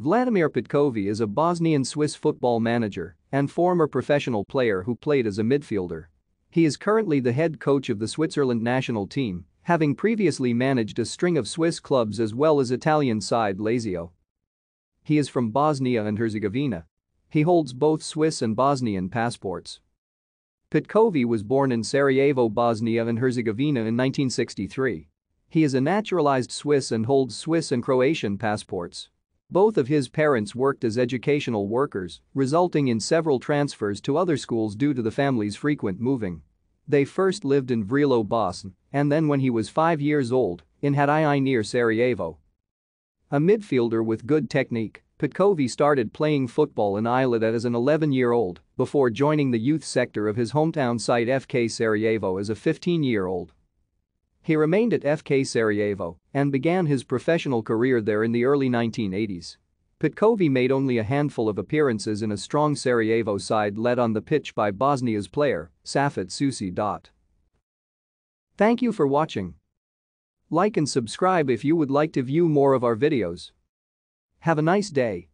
Vladimir Petkovi is a Bosnian-Swiss football manager and former professional player who played as a midfielder. He is currently the head coach of the Switzerland national team, having previously managed a string of Swiss clubs as well as Italian side Lazio. He is from Bosnia and Herzegovina. He holds both Swiss and Bosnian passports. Petkovi was born in Sarajevo, Bosnia and Herzegovina in 1963. He is a naturalized Swiss and holds Swiss and Croatian passports. Both of his parents worked as educational workers, resulting in several transfers to other schools due to the family's frequent moving. They first lived in Vrilo, Boston, and then when he was five years old, in Hadii near Sarajevo. A midfielder with good technique, Petkovi started playing football in Islet as an 11-year-old before joining the youth sector of his hometown site FK Sarajevo as a 15-year-old. He remained at FK Sarajevo and began his professional career there in the early 1980s. Petkovic made only a handful of appearances in a strong Sarajevo side led on the pitch by Bosnia's player, Safet Susi. Thank you for watching. Like and subscribe if you would like to view more of our videos. Have a nice day.